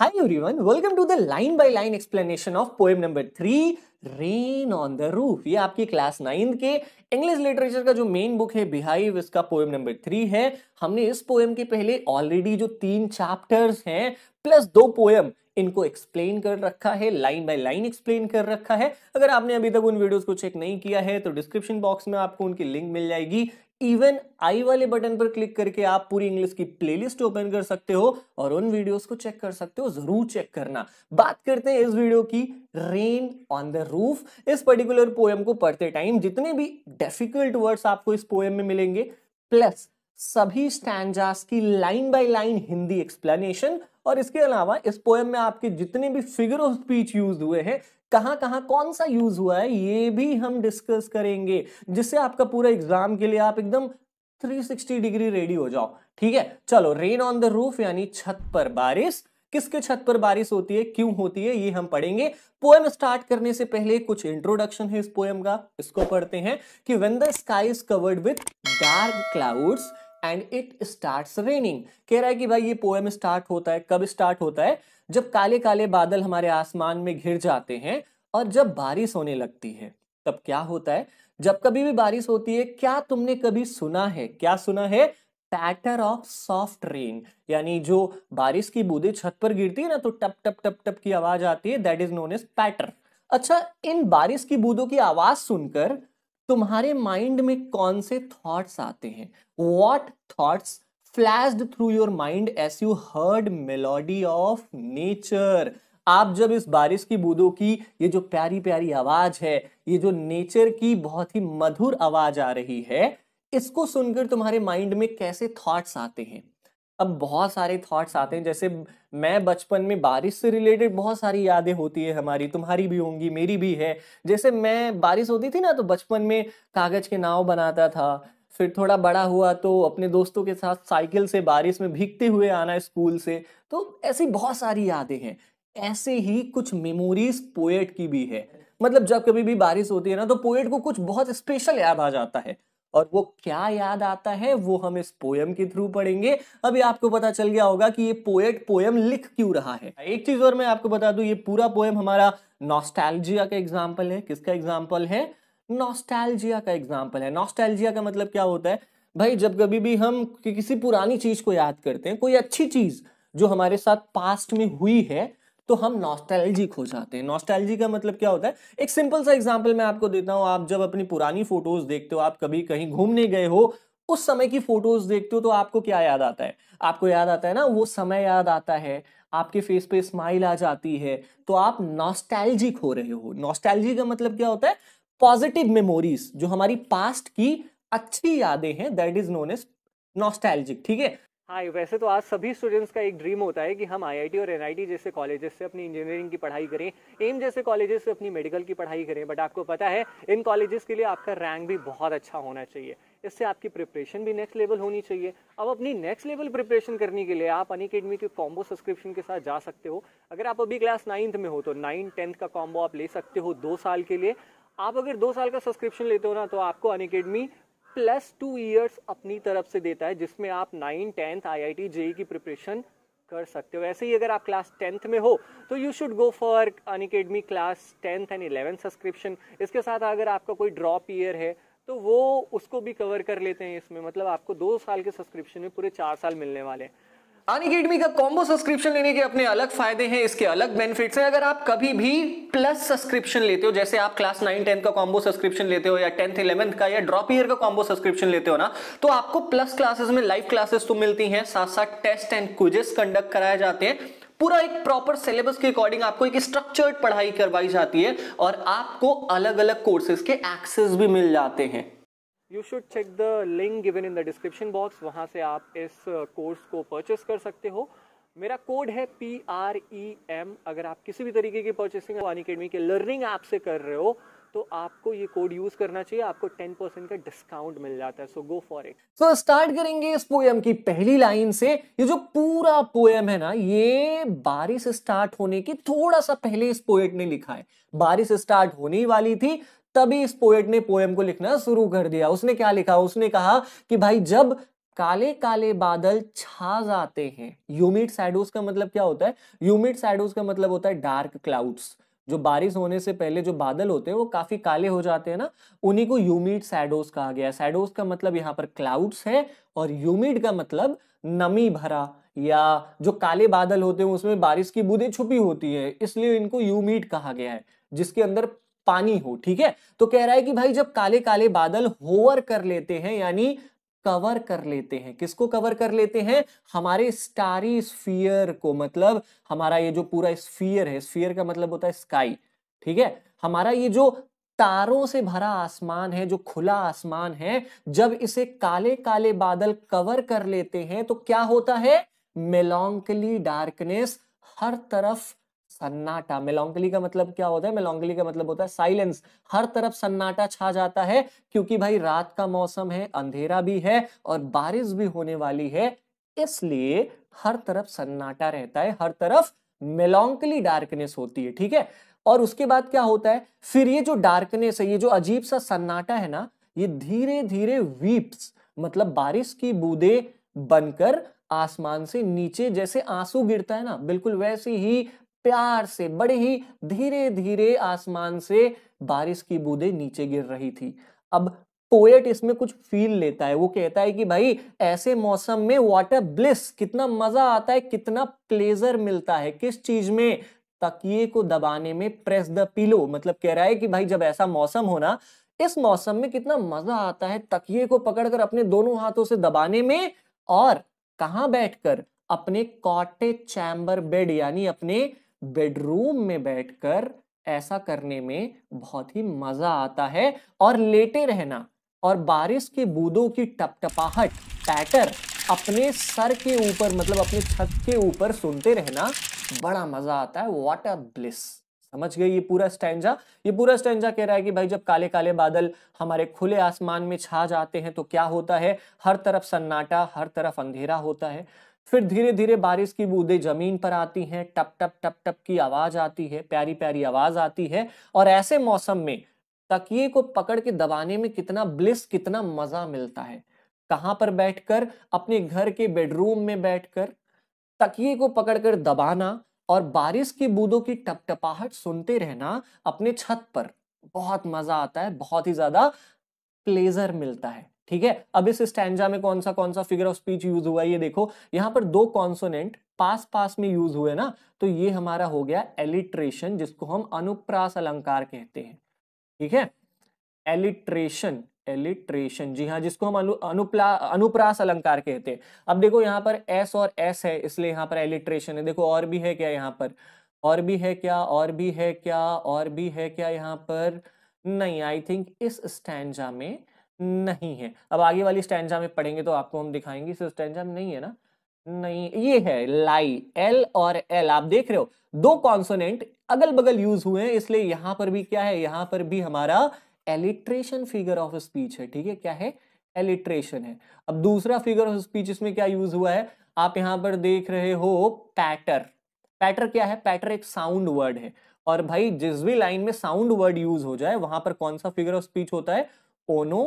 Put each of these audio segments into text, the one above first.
Hi everyone, welcome to the line by line explanation of poem number three, Rain on the Roof. ये आपकी class ninth के English literature का जो main book है Beehive इसका poem number three है हमने इस पोएम के पहले ऑलरेडी जो तीन चैप्टर्स हैं प्लस दो पोएम इनको एक्सप्लेन कर रखा है लाइन बाय लाइन एक्सप्लेन कर रखा है अगर आपने अभी तक उन वीडियोस को चेक नहीं किया है तो डिस्क्रिप्शन बॉक्स में आपको उनकी लिंक मिल जाएगी इवन आई वाले बटन पर क्लिक करके आप पूरी इंग्लिश की प्लेलिस्ट ओपन कर सकते हो और उन वीडियोस को चेक कर सकते हो जरूर चेक करना बात करते हैं इस वीडियो की रेन ऑन द रूफ इस पर्टिकुलर पोएम को पढ़ते टाइम जितने भी डिफिकल्ट वर्ड्स आपको इस पोएम में मिलेंगे प्लस सभी स्टैंडास की line by line Hindi explanation और इसके अलावा इस पोएम में आपके जितने भी फिगर ऑफ स्पीच यूज हुए हैं कहां कहां कौन सा यूज हुआ है ये भी हम डिस्कस करेंगे जिससे आपका पूरा एग्जाम के लिए आप एकदम 360 डिग्री रेडी हो जाओ ठीक है चलो रेन ऑन द रूफ यानी छत पर बारिश किसके छत पर बारिश होती है क्यों होती है ये हम पढ़ेंगे पोएम स्टार्ट करने से पहले कुछ इंट्रोडक्शन है इस पोएम का इसको पढ़ते हैं कि when the sky is covered with dark clouds and it start raining कह रहा है कि भाई ये पोएम स्टार्ट होता है कब स्टार्ट होता है जब काले काले बादल हमारे आसमान में घिर जाते हैं और जब बारिश होने लगती है तब क्या होता है जब कभी भी बारिश होती है क्या तुमने कभी सुना है क्या सुना है पैटर ऑफ सॉफ्ट रेन यानी जो बारिश की बूंदें छत पर गिरती है ना तो टप टप टप टप की आवाज आती है that is known as patter अच्छा इन बारिश की बूंदों की आवाज सुनकर तुम्हारे माइंड में कौन से थॉट्स आते हैं what thoughts flashed through your mind as you heard melody of nature आप जब इस बारिश की बूंदों की ये जो प्यारी प्यारी आवाज है ये जो नेचर की बहुत ही मधुर आवाज आ रही है इसको सुनकर तुम्हारे माइंड में कैसे थॉट्स आते हैं अब बहुत सारे थॉट्स आते हैं जैसे मैं बचपन में बारिश से रिलेटेड बहुत सारी यादें होती है हमारी तुम्हारी भी होंगी मेरी भी है जैसे मैं बारिश होती थी ना तो बचपन में कागज के नाव बनाता था फिर थोड़ा बड़ा हुआ तो अपने दोस्तों के साथ साइकिल से बारिश में भीगते हुए आना स्कूल से तो ऐसी बहुत सारी यादें हैं ऐसे ही कुछ मेमोरीज पोएट की भी है मतलब जब कभी भी बारिश होती है ना तो पोएट को कुछ बहुत स्पेशल याद आ जाता है और वो क्या याद आता है वो हम इस पोयम के थ्रू पढ़ेंगे अभी आपको पता चल गया होगा कि ये पोएट पोयम लिख क्यों रहा है एक चीज और मैं आपको बता दूं ये पूरा पोयम हमारा नॉस्टैल्जिया का एग्जाम्पल है किसका एग्जाम्पल है नॉस्टैल्जिया का एग्जाम्पल है नॉस्टैल्जिया का मतलब क्या होता है भाई जब कभी भी हम कि किसी पुरानी चीज को याद करते हैं कोई अच्छी चीज जो हमारे साथ पास्ट में हुई है तो हम नॉस्टैल्जिक हो जाते हैं नॉस्टैल्जी का मतलब क्या होता है एक सिंपल सा एग्जाम्पल मैं आपको देता हूँ आप जब अपनी पुरानी फोटोज देखते हो आप कभी कहीं घूमने गए हो उस समय की फोटोज देखते हो तो आपको क्या याद आता है आपको याद आता है ना वो समय याद आता है आपके फेस पे स्माइल आ जाती है तो आप नॉस्टैल्जिक हो रहे हो नॉस्टैल्जी का मतलब क्या होता है पॉजिटिव मेमोरीज जो हमारी पास्ट की अच्छी यादें हैं that is known as nostalgic ठीक है हाँ वैसे तो आज सभी स्टूडेंट्स का एक ड्रीम होता है कि हम आईआईटी और एनआईटी जैसे कॉलेजेस से अपनी इंजीनियरिंग की पढ़ाई करें एम जैसे कॉलेजेस से अपनी मेडिकल की पढ़ाई करें बट आपको पता है इन कॉलेजेस के लिए आपका रैंक भी बहुत अच्छा होना चाहिए इससे आपकी प्रिपरेशन भी नेक्स्ट लेवल होनी चाहिए अब अपनी नेक्स्ट लेवल प्रिपरेशन करने के लिए आप अन अकेडमी के कॉम्बो सब्सक्रिप्शन के साथ जा सकते हो अगर आप अभी क्लास नाइन्थ में हो तो नाइन टेंथ का कॉम्बो आप ले सकते हो दो साल के लिए आप अगर दो साल का सब्सक्रिप्शन लेते हो ना तो आपको Unacademy plus two years अपनी तरफ से देता है जिसमें आप nine tenth I I T JEE की प्रिपरेशन कर सकते हो ऐसे ही अगर आप क्लास टेंथ में हो तो you should go for Unacademy class tenth and eleventh subscription इसके साथ अगर आपका कोई ड्रॉप ईयर है तो वो उसको भी कवर कर लेते हैं इसमें मतलब आपको दो साल के सब्सक्रिप्शन में पूरे चार साल मिलने वाले हैं अनकेडमी का कॉम्बो सब्सक्रिप्शन लेने के अपने अलग फायदे हैं इसके अलग बेनिफिट्स हैं अगर आप कभी भी प्लस सब्सक्रिप्शन लेते हो जैसे आप क्लास नाइन टेंथ का कॉम्बो सब्सक्रिप्शन लेते हो या टेंथ इलेवंथ का या ड्रॉप ईयर का कॉम्बो सब्सक्रिप्शन लेते हो ना तो आपको प्लस क्लासेस में लाइव क्लासेस तो मिलती हैं साथ साथ टेस्ट एंड क्विजेस कंडक्ट कराए जाते हैं पूरा एक प्रॉपर सिलेबस के अकॉर्डिंग आपको एक स्ट्रक्चर्ड पढ़ाई करवाई जाती है और आपको अलग अलग कोर्सेज के एक्सेस भी मिल जाते हैं you should check the link given in the description box वहाँ से आप इस कोर्स uh, को परचेस कर सकते हो मेरा कोड है पी आर ई एम अगर आप किसी भी तरीके की परचेसिंग वन अकेडमी के लर्निंग ऐप से कर रहे हो तो आपको ये कोड यूज करना चाहिए आपको 10% का डिस्काउंट मिल जाता है so go for it so start करेंगे इस पोएम की पहली लाइन से ये जो पूरा पोएम है ना ये बारिश स्टार्ट होने के थोड़ा सा पहले इस पोएट ने लिखा है बारिश स्टार्ट होने वाली थी तभी इस पोएट ने पोएम को लिखना शुरू कर दिया उसने क्या लिखा उसने कहा कि भाई जब काले काले बादल छा जाते हैं यूमिड सैडोज का मतलब क्या होता है यूमिड सैडोज का मतलब होता है डार्क क्लाउड्स जो बारिश होने से पहले जो बादल होते हैं वो काफी काले हो जाते हैं ना उन्हीं को यूमिड सैडोज कहा गया सैडोज का मतलब यहाँ पर क्लाउड्स है और यूमिड का मतलब नमी भरा या जो काले बादल होते हैं उसमें बारिश की बूंदें छुपी होती है इसलिए इनको यूमिड कहा गया है जिसके अंदर पानी हो ठीक है तो कह रहा है कि भाई जब काले काले बादल होवर कर लेते हैं यानी कवर कर लेते हैं किसको कवर कर लेते हैं हमारे स्टारी स्फीयर को मतलब हमारा ये जो पूरा स्फीयर है स्फीयर का मतलब होता है स्काई ठीक है हमारा ये जो तारों से भरा आसमान है जो खुला आसमान है जब इसे काले काले बादल कवर कर लेते हैं तो क्या होता है मेलोंकली डार्कनेस हर तरफ सन्नाटा मेलोंगली का मतलब क्या होता है मेलोंगली का मतलब होता है साइलेंस हर तरफ सन्नाटा छा जाता है क्योंकि भाई रात का मौसम है अंधेरा भी है और बारिश भी होने वाली है इसलिए हर तरफ सन्नाटा रहता है हर तरफ मेलोंकली डार्कनेस होती है ठीक है और उसके बाद क्या होता है फिर ये जो डार्कनेस है ये जो अजीब सा सन्नाटा है ना ये धीरे धीरे वीप्स मतलब बारिश की बूंदे बनकर आसमान से नीचे जैसे आंसू गिरता है ना बिल्कुल वैसे ही प्यार से बड़े ही धीरे धीरे आसमान से बारिश की बूंदें नीचे गिर रही थी अब पोएट इसमें कुछ फील लेता है वो कहता है कि भाई ऐसे मौसम में वाटर ब्लिस कितना मजा आता है कितना प्लेजर मिलता है किस चीज में तकिए को दबाने में प्रेस द पिलो मतलब कह रहा है कि भाई जब ऐसा मौसम हो ना इस मौसम में कितना मजा आता है तकिए को पकड़कर अपने दोनों हाथों से दबाने में और कहा बैठकर अपने कॉटेज चैम्बर बेड यानी अपने बेडरूम में बैठकर ऐसा करने में बहुत ही मजा आता है और लेटे रहना और बारिश के बूंदों की टपटपाहट पैटर अपने सर के ऊपर मतलब अपने छत के ऊपर सुनते रहना बड़ा मजा आता है वॉट अ ब्लिस समझ गए ये पूरा स्टैंडा ये पूरा स्टैंडा कह रहा है कि भाई जब काले काले बादल हमारे खुले आसमान में छा जाते हैं तो क्या होता है हर तरफ सन्नाटा हर तरफ अंधेरा होता है फिर धीरे धीरे बारिश की बूंदें जमीन पर आती हैं टप टप टप टप की आवाज आती है प्यारी प्यारी आवाज आती है और ऐसे मौसम में तकिए को पकड़ के दबाने में कितना ब्लिस कितना मजा मिलता है कहाँ पर बैठकर अपने घर के बेडरूम में बैठकर तकिए को पकड़कर दबाना और बारिश की बूंदों की टपटपाहट सुनते रहना अपने छत पर बहुत मजा आता है बहुत ही ज्यादा प्लेजर मिलता है ठीक है अब इस स्टैंडा में कौन सा कौन सा फिगर ऑफ स्पीच यूज हुआ है ये देखो यहाँ पर दो कॉन्सोनेंट पास पास में यूज हुए ना तो ये हमारा हो गया एलिट्रेशन जिसको हम अनुप्रास अलंकार कहते हैं ठीक है एलिट्रेशन एलिट्रेशन जी हाँ जिसको हम अनु, अनुप्ला अनुप्रास अलंकार कहते हैं अब देखो यहाँ पर एस और एस है इसलिए यहाँ पर एलिट्रेशन है देखो और भी है क्या यहाँ पर और भी है क्या और भी है क्या और भी है क्या यहाँ पर नहीं आई थिंक इस स्टैंडा में नहीं है अब आगे वाली स्टैंडा में पढ़ेंगे तो आपको हम दिखाएंगे सिर्फ स्टैंडा में नहीं है ना नहीं ये है लाई एल और एल आप देख रहे हो दो कॉन्सोनेंट अगल बगल यूज हुए हैं इसलिए यहां पर भी क्या है यहां पर भी हमारा एलिट्रेशन फिगर ऑफ स्पीच है ठीक है क्या है एलिट्रेशन है अब दूसरा फिगर ऑफ स्पीच इसमें क्या यूज हुआ है आप यहाँ पर देख रहे हो पैटर पैटर क्या है पैटर एक साउंड वर्ड है और भाई जिस भी लाइन में साउंड वर्ड यूज हो जाए वहां पर कौन सा फिगर ऑफ स्पीच होता है ओनो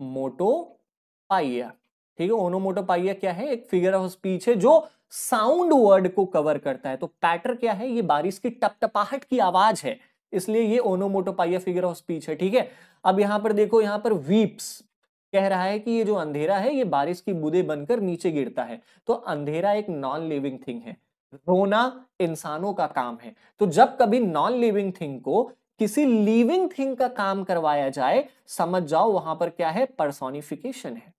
मोटोपाइया ठीक है ओनोमोटोपाइया क्या है एक फिगर ऑफ स्पीच है जो साउंड वर्ड को कवर करता है तो पैटर क्या है ये बारिश की टपटपाहट की आवाज है इसलिए ये ओनोमोटोपाइया फिगर ऑफ स्पीच है ठीक है अब यहाँ पर देखो यहाँ पर वीप्स कह रहा है कि ये जो अंधेरा है ये बारिश की बूंदे बनकर नीचे गिरता है तो अंधेरा एक नॉन लिविंग थिंग है रोना इंसानों का काम है तो जब कभी नॉन लिविंग थिंग को किसी लिविंग थिंग का काम करवाया जाए समझ जाओ वहां पर क्या है परसोनिफिकेशन है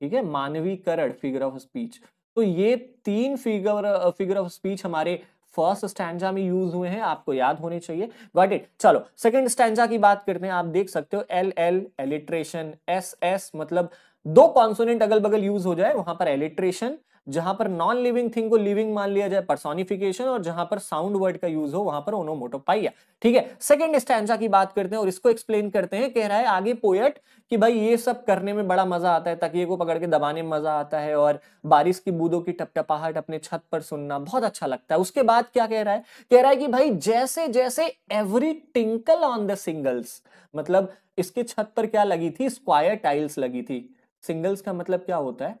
ठीक है मानवीकरण फिगर ऑफ स्पीच तो ये तीन फिगर फिगर ऑफ स्पीच हमारे फर्स्ट स्टैंडा में यूज हुए हैं आपको याद होने चाहिए गॉट इट चलो सेकेंड स्टैंडा की बात करते हैं आप देख सकते हो L L alliteration S S मतलब दो कॉन्सोनेंट अगल बगल यूज हो जाए वहां पर एलिट्रेशन जहां पर नॉन लिविंग थिंग को लिविंग मान लिया जाए परसोनिफिकेशन और जहां पर साउंड वर्ड का यूज हो वहां पर ओनोमोटोपाइया ठीक है सेकेंड स्टैंडा की बात करते हैं और इसको एक्सप्लेन करते हैं कह रहा है आगे पोएट कि भाई ये सब करने में बड़ा मजा आता है तकिए को पकड़ के दबाने में मजा आता है और बारिश की बूदों की टपटपाहट अपने छत पर सुनना बहुत अच्छा लगता है उसके बाद क्या कह रहा है कह रहा है कि भाई जैसे जैसे every tinkle on the shingles मतलब इसके छत पर क्या लगी थी स्क्वायर टाइल्स लगी थी सिंगल्स का मतलब क्या होता है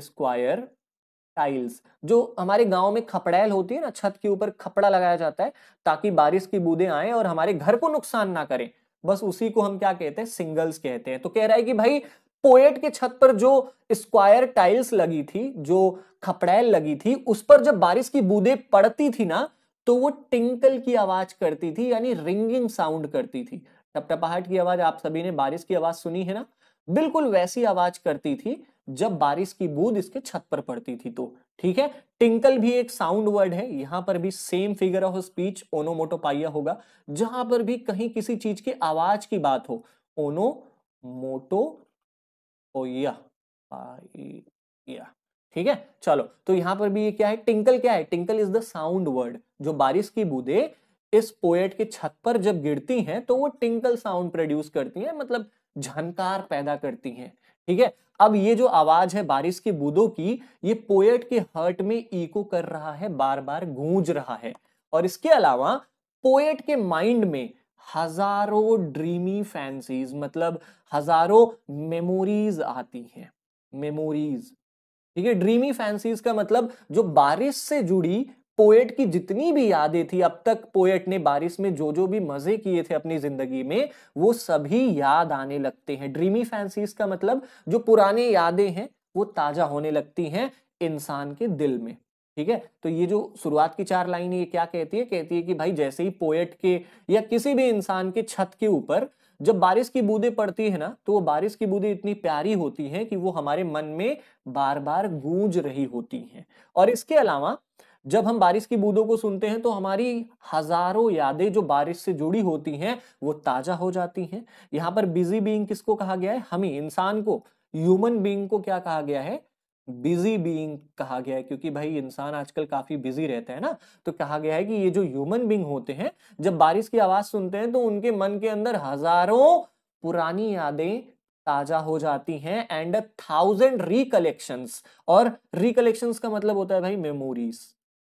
स्क्वायर टाइल्स जो हमारे गांव में खपड़ैल होती है ना छत के ऊपर खपड़ा लगाया जाता है ताकि बारिश की बूंदें आए और हमारे घर को नुकसान ना करें बस उसी को हम क्या कहते हैं सिंगल्स कहते हैं तो कह रहा है कि भाई पोएट के छत पर जो स्क्वायर टाइल्स लगी थी जो खपड़ैल लगी थी उस पर जब बारिश की बूंदे पड़ती थी ना तो वो टिंकल की आवाज करती थी यानी रिंगिंग साउंड करती थी टपटपाहट की आवाज आप सभी ने बारिश की आवाज सुनी है ना बिल्कुल वैसी आवाज करती थी जब बारिश की बूंद इसके छत पर पड़ती थी तो ठीक है टिंकल भी एक साउंड वर्ड है यहां पर भी same figure of speech onomatopoeia होगा जहां पर भी कहीं किसी चीज की आवाज की बात हो ओनो मोटो ओया पाइया ठीक है चलो तो यहां पर भी ये क्या है टिंकल क्या है tinkle is the sound word जो बारिश की बूंदे इस पोएट के छत पर जब गिरती हैं तो वो टिंकल साउंड प्रोड्यूस करती हैं मतलब झनकार पैदा करती हैं ठीक है अब ये जो आवाज है बारिश के बूंदों की ये पोएट के हर्ट में इको कर रहा है बार बार गूंज रहा है और इसके अलावा पोएट के माइंड में हजारों ड्रीमी फैंसीज मतलब हजारों मेमोरीज आती हैं मेमोरीज ठीक है ड्रीमी फैंसीज का मतलब जो बारिश से जुड़ी पोएट की जितनी भी यादें थी अब तक पोएट ने बारिश में जो जो भी मजे किए थे अपनी जिंदगी में वो सभी याद आने लगते हैं ड्रीमी फैंसीज का मतलब जो पुराने यादें हैं वो ताजा होने लगती हैं इंसान के दिल में ठीक है तो ये जो शुरुआत की चार लाइन है ये क्या कहती है कहती है कि भाई जैसे ही पोएट के या किसी भी इंसान के छत के ऊपर जब बारिश की बूंदें पड़ती है ना तो वो बारिश की बूंदें इतनी प्यारी होती हैं कि वो हमारे मन में बार बार गूंज रही होती हैं और इसके अलावा जब हम बारिश की बूंदों को सुनते हैं तो हमारी हजारों यादें जो बारिश से जुड़ी होती हैं वो ताजा हो जाती हैं यहाँ पर बिजी बींग किसको कहा गया है हमें इंसान को ह्यूमन बीइंग को क्या कहा गया है बिजी बींग कहा गया है क्योंकि भाई इंसान आजकल काफी बिजी रहता है ना तो कहा गया है कि ये जो ह्यूमन बींग होते हैं जब बारिश की आवाज सुनते हैं तो उनके मन के अंदर हजारों पुरानी यादें ताजा हो जाती हैं एंड थाउजेंड रिकलेक्शंस और रिकलेक्शंस का मतलब होता है भाई मेमोरीज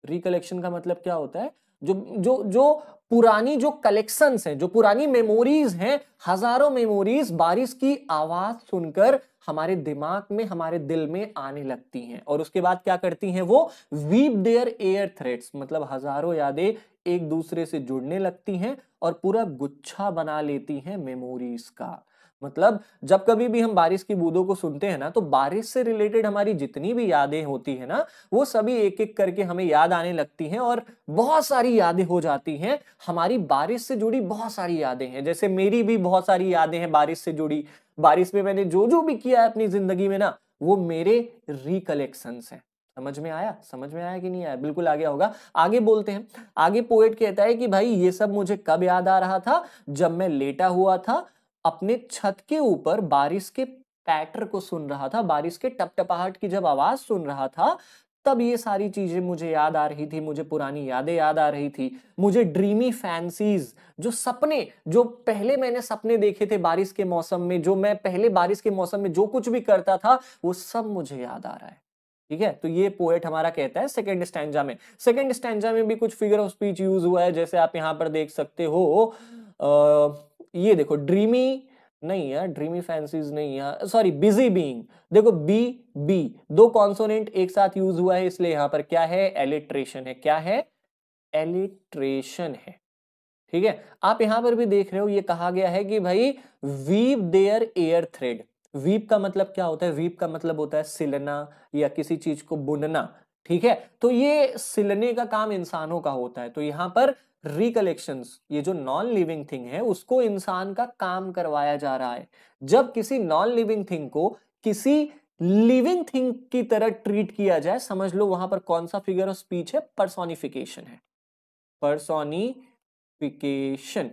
रिकलेक्शन का मतलब क्या होता है जो जो जो पुरानी जो कलेक्शन हैं जो पुरानी मेमोरीज हैं हजारों मेमोरीज बारिश की आवाज सुनकर हमारे दिमाग में हमारे दिल में आने लगती हैं और उसके बाद क्या करती हैं वो वीप देयर एयर थ्रेड्स मतलब हजारों यादें एक दूसरे से जुड़ने लगती हैं और पूरा गुच्छा बना लेती हैं मेमोरीज का मतलब जब कभी भी हम बारिश की बूंदों को सुनते हैं ना तो बारिश से रिलेटेड हमारी जितनी भी यादें होती है ना वो सभी एक एक करके हमें याद आने लगती हैं और बहुत सारी यादें हो जाती हैं हमारी बारिश से जुड़ी बहुत सारी यादें हैं जैसे मेरी भी बहुत सारी यादें हैं बारिश से जुड़ी बारिश में मैंने जो जो भी किया है अपनी जिंदगी में ना वो मेरे रिकलेक्शन है समझ में आया समझ में आया कि नहीं आया बिल्कुल आगे होगा आगे बोलते हैं आगे पोएट कहता है कि भाई ये सब मुझे कब याद आ रहा था जब मैं लेटा हुआ था अपने छत के ऊपर बारिश के पैटर को सुन रहा था बारिश के टपटपाहट की जब आवाज सुन रहा था तब ये सारी चीजें मुझे याद आ रही थी मुझे पुरानी यादें याद आ रही थी मुझे ड्रीमी फैंसीज जो सपने जो पहले मैंने सपने देखे थे बारिश के मौसम में जो मैं पहले बारिश के मौसम में जो कुछ भी करता था वो सब मुझे याद आ रहा है ठीक है तो ये पोएट हमारा कहता है सेकेंड स्टैंडा में सेकेंड स्टैंडा में भी कुछ फिगर ऑफ स्पीच यूज हुआ है जैसे आप यहां पर देख सकते हो आ, ये देखो ड्रीमी नहीं है ड्रीमी फैंसीज नहीं है सॉरी बिजी बीइंग देखो बी बी दो कॉन्सोनेंट एक साथ यूज हुआ है इसलिए यहां पर क्या है एलिट्रेशन है क्या है एलिट्रेशन है ठीक है आप यहां पर भी देख रहे हो ये कहा गया है कि भाई weep there air thread weep का मतलब क्या होता है वीप का मतलब होता है सिलना या किसी चीज को बुनना ठीक है तो ये सिलने का काम इंसानों का होता है तो यहां पर रिकलेक्शन ये जो नॉन लिविंग थिंग है उसको इंसान का काम करवाया जा रहा है जब किसी नॉन लिविंग थिंग को किसी लिविंग थिंग की तरह ट्रीट किया जाए समझ लो वहां पर कौन सा फिगर ऑफ स्पीच है परसोनिफिकेशन है परसोनिफिकेशन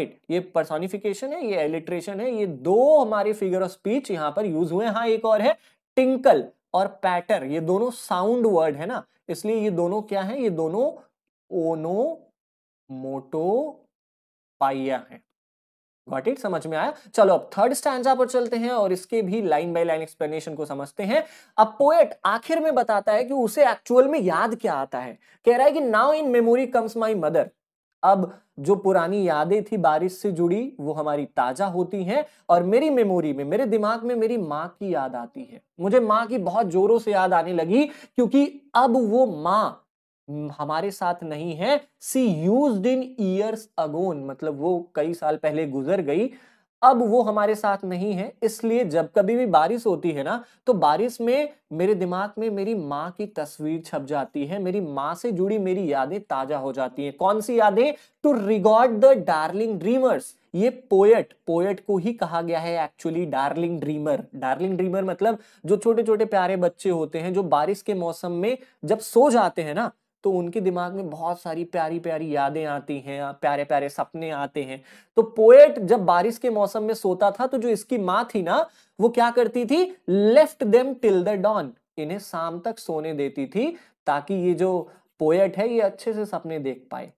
इट ये परसोनिफिकेशन है ये एलिट्रेशन है ये दो हमारे फिगर ऑफ स्पीच यहाँ पर यूज हुए हाँ एक और है टिंकल और पैटर ये दोनों साउंड वर्ड है ना इसलिए ये दोनों क्या है ये दोनों ओनो मोटो पाइया है गॉट इट समझ में आया चलो अब थर्ड स्टैंडा पर चलते हैं और इसके भी लाइन बाय लाइन एक्सप्लेनेशन को समझते हैं अब पोएट आखिर में बताता है कि उसे एक्चुअल में याद क्या आता है कह रहा है कि now in memory comes my mother अब जो पुरानी यादें थी बारिश से जुड़ी वो हमारी ताजा होती हैं और मेरी मेमोरी में मेरे दिमाग में मेरी माँ की याद आती है मुझे माँ की बहुत जोरों से याद आने लगी क्योंकि अब वो माँ हमारे साथ नहीं है सी यूज इन ईयर्स अगोन मतलब वो कई साल पहले गुजर गई अब वो हमारे साथ नहीं है इसलिए जब कभी भी बारिश होती है ना तो बारिश में मेरे दिमाग में मेरी माँ की तस्वीर छप जाती है मेरी माँ से जुड़ी मेरी यादें ताजा हो जाती हैं कौन सी यादें to record the darling dreamers ये पोएट पोएट को ही कहा गया है actually darling dreamer darling dreamer मतलब जो छोटे छोटे प्यारे बच्चे होते हैं जो बारिश के मौसम में जब सो जाते हैं ना तो उनके दिमाग में बहुत सारी प्यारी प्यारी यादें आती हैं प्यारे प्यारे सपने आते हैं तो पोएट जब बारिश के मौसम में सोता था तो जो इसकी माँ थी ना वो क्या करती थी left them till the dawn इन्हें शाम तक सोने देती थी ताकि ये जो पोएट है ये अच्छे से सपने देख पाए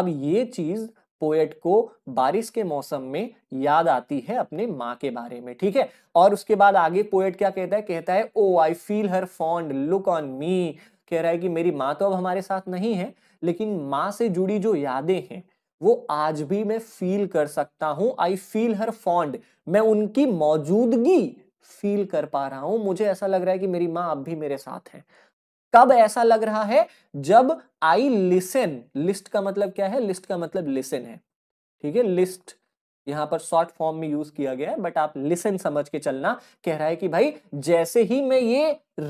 अब ये चीज पोएट को बारिश के मौसम में याद आती है अपने माँ के बारे में ठीक है और उसके बाद आगे पोएट क्या कहता है कहता है oh I feel her fond look on me कह रहा है कि मेरी माँ तो अब हमारे साथ नहीं है लेकिन माँ से जुड़ी जो यादें हैं वो आज भी मैं फील कर सकता हूँ आई फील हर फॉन्ड मैं उनकी मौजूदगी फील कर पा रहा हूं मुझे ऐसा लग रहा है कि मेरी माँ अब भी मेरे साथ है कब ऐसा लग रहा है जब आई लिसन लिस्ट का मतलब क्या है लिस्ट का मतलब लिसन है ठीक है लिस्ट यहां पर शॉर्ट फॉर्म में यूज किया गया है बट आप लिसन समझ के चलना कह रहा है कि भाई जैसे ही मैं ये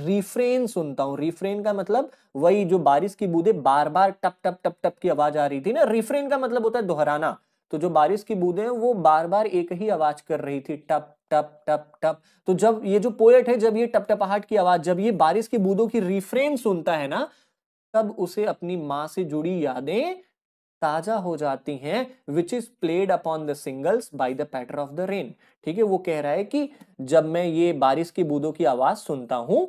रिफ्रेन सुनता हूं रिफ्रेन का मतलब वही जो बारिश की बूंदे बार बार टप टप टप टप की आवाज आ रही थी ना रिफ्रेन का मतलब होता है दोहराना तो जो बारिश की बूंदे हैं वो बार बार एक ही आवाज कर रही थी टप टप टप टप तो जब ये जो पोएट है जब ये टपटपाहट की आवाज जब ये बारिश की बूंदों की रिफ्रेन सुनता है ना तब उसे अपनी माँ से जुड़ी यादें ताजा हो जाती हैं which is played upon the shingles by the patter of the rain ठीक है वो कह रहा है कि जब मैं ये बारिश की बूंदों की आवाज सुनता हूं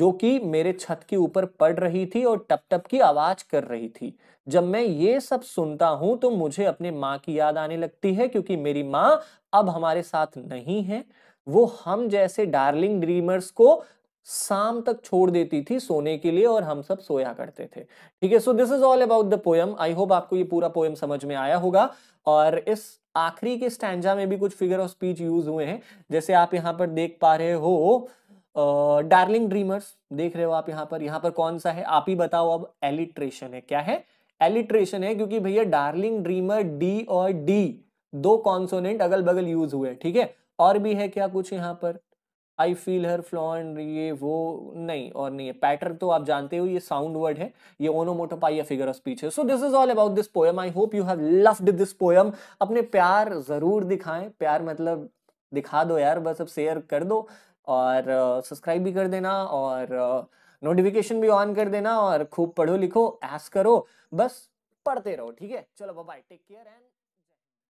जो कि मेरे छत के ऊपर पड़ रही थी और टप टप की आवाज कर रही थी जब मैं ये सब सुनता हूं तो मुझे अपने माँ की याद आने लगती है क्योंकि मेरी माँ अब हमारे साथ नहीं है वो हम जैसे डार्लिंग ड्रीमर्स को शाम तक छोड़ देती थी सोने के लिए और हम सब सोया करते थे ठीक है so this is all about the poem I hope आपको ये पूरा पोयम समझ में आया होगा और इस आखिरी के स्टैंडा में भी कुछ फिगर ऑफ स्पीच यूज हुए हैं जैसे आप यहाँ पर देख पा रहे हो डार्लिंग uh, ड्रीमर्स देख रहे हो आप यहाँ पर यहाँ पर कौन सा है आप ही बताओ अब एलिट्रेशन है क्या है एलिट्रेशन है क्योंकि भैया डार्लिंग ड्रीमर डी और डी दो कॉन्सोनेंट अगल बगल यूज हुए ठीक है और भी है क्या कुछ यहाँ पर आई फील हर फ्लॉन ये वो नहीं और नहीं है पैटर्न तो आप जानते हो ये साउंड वर्ड है ये ओनोमोटोपाई या फिगर ऑफ स्पीच है so this is all about this poem I hope you have loved this poem अपने प्यार जरूर दिखाएं प्यार मतलब दिखा दो यार बस अब शेयर कर दो और सब्सक्राइब uh, भी कर देना और नोटिफिकेशन uh, भी ऑन कर देना और खूब पढ़ो लिखो ऐस करो बस पढ़ते रहो ठीक है चलो बाय टेक केयर एंड